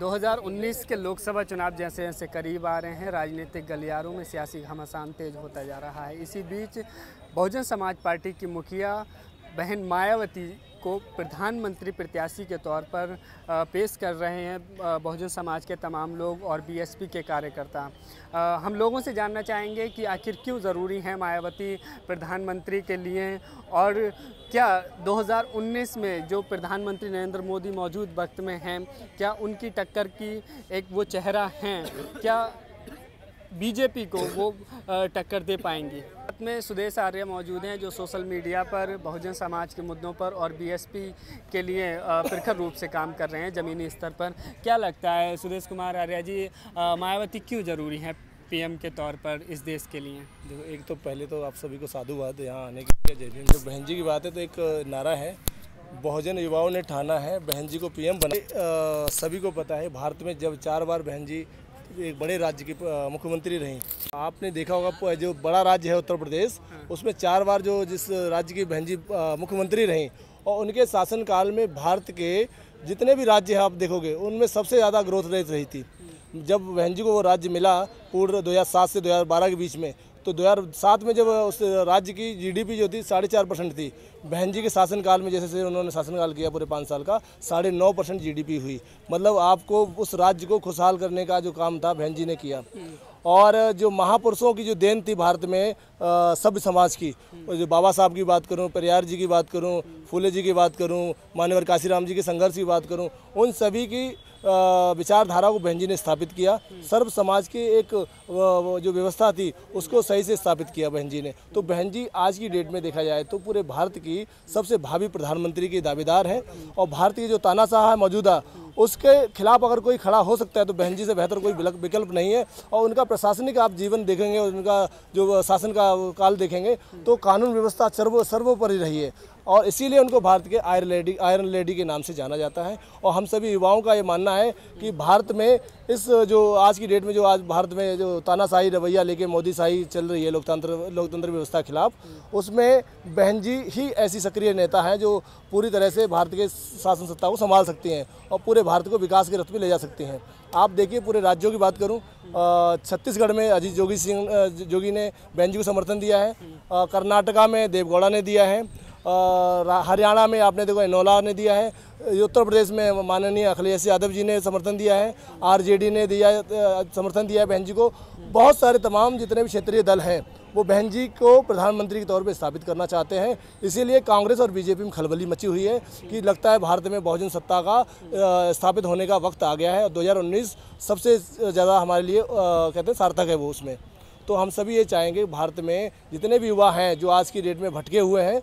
2019 के लोकसभा चुनाव जैसे जैसे करीब आ रहे हैं राजनीतिक गलियारों में सियासी घमासान तेज होता जा रहा है इसी बीच बहुजन समाज पार्टी की मुखिया बहन मायावती को प्रधानमंत्री प्रत्याशी के तौर पर पेश कर रहे हैं बहुजन समाज के तमाम लोग और बीएसपी के कार्यकर्ता हम लोगों से जानना चाहेंगे कि आखिर क्यों ज़रूरी है मायावती प्रधानमंत्री के लिए और क्या 2019 में जो प्रधानमंत्री नरेंद्र मोदी मौजूद वक्त में हैं क्या उनकी टक्कर की एक वो चेहरा हैं क्या बीजेपी को वो टक्कर दे पाएंगी में सुदेश आर्य मौजूद हैं जो सोशल मीडिया पर बहुजन समाज के मुद्दों पर और बीएसपी के लिए प्रखर रूप से काम कर रहे हैं ज़मीनी स्तर पर क्या लगता है सुदेश कुमार आर्य जी मायावती क्यों ज़रूरी है पीएम के तौर पर इस देश के लिए देखो एक तो पहले तो आप सभी को साधुवाद यहाँ आने के लिए जय जो बहन जी की बात है तो एक नारा है बहुजन युवाओं ने ठाना है बहन जी को पीएम बना सभी को पता है भारत में जब चार बार बहन जी एक बड़े राज्य के मुख्यमंत्री रहे आपने देखा होगा जो बड़ा राज्य है उत्तर प्रदेश हाँ। उसमें चार बार जो जिस राज्य की बहन जी मुख्यमंत्री रहे और उनके शासनकाल में भारत के जितने भी राज्य हैं आप देखोगे उनमें सबसे ज़्यादा ग्रोथ रेट रही थी जब बहन जी को वो राज्य मिला पूर्व दो से दो के बीच में तो 2007 में जब उस राज्य की जीडीपी जो थी साढ़े चार परसेंट थी बहन जी के शासनकाल में जैसे जैसे उन्होंने शासनकाल किया पूरे पाँच साल का साढ़े नौ परसेंट जी हुई मतलब आपको उस राज्य को खुशहाल करने का जो काम था बहन जी ने किया और जो महापुरुषों की जो देन थी भारत में सभ्य समाज की जो बाबा साहब की बात करूं परियार जी की बात करूं फूले जी की बात करूं मान्यवर काशीराम जी के संघर्ष की बात करूं उन सभी की विचारधारा को बहन जी ने स्थापित किया सर्व समाज की एक जो व्यवस्था थी उसको सही से स्थापित किया बहन जी ने तो बहन जी आज की डेट में देखा जाए तो पूरे भारत की सबसे भावी प्रधानमंत्री के दावेदार हैं और भारत जो तानाशाह है मौजूदा उसके खिलाफ अगर कोई खड़ा हो सकता है तो बहन जी से बेहतर कोई विकल्प नहीं है और उनका प्रशासनिक आप जीवन देखेंगे और उनका जो शासन का काल देखेंगे तो कानून व्यवस्था सर्व सर्वोपरि रही है और इसीलिए उनको भारत के आयरन लेडी आयरन लेडी के नाम से जाना जाता है और हम सभी युवाओं का ये मानना है कि भारत में इस जो आज की डेट में जो आज भारत में जो तानाशाही रवैया लेके मोदी शाही चल रही है लोकतंत्र लोकतंत्र व्यवस्था के खिलाफ उसमें बहन जी ही ऐसी सक्रिय नेता हैं जो पूरी तरह से भारत के शासन सत्ता को संभाल सकती हैं और पूरे भारत को विकास के रथ में ले जा सकती हैं आप देखिए पूरे राज्यों की बात करूं छत्तीसगढ़ में अजीत जोगी सिंह जोगी ने बहन जी को समर्थन दिया है कर्नाटका में देवगौड़ा ने दिया है हरियाणा में आपने देखो इनोला ने दिया है उत्तर प्रदेश में माननीय अखिलेश यादव जी ने समर्थन दिया है आरजेडी ने दिया समर्थन दिया है बहन जी को बहुत सारे तमाम जितने भी क्षेत्रीय दल हैं वो बहन जी को प्रधानमंत्री के तौर पर स्थापित करना चाहते हैं इसीलिए कांग्रेस और बीजेपी में खलबली मची हुई है कि लगता है भारत में बहुजन सत्ता का स्थापित होने का वक्त आ गया है और सबसे ज़्यादा हमारे लिए कहते हैं सार्थक है वो उसमें तो हम सभी ये चाहेंगे भारत में जितने भी युवा हैं जो आज की डेट में भटके हुए हैं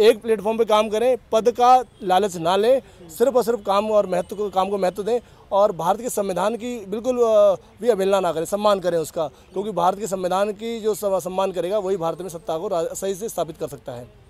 एक प्लेटफॉर्म पे काम करें पद का लालच ना लें सिर्फ और सिर्फ काम और महत्व को काम को महत्व दें और भारत के संविधान की बिल्कुल भी अवहेलना ना करें सम्मान करें उसका क्योंकि भारत के संविधान की जो सम्मान करेगा वही भारत में सत्ता को सही से स्थापित कर सकता है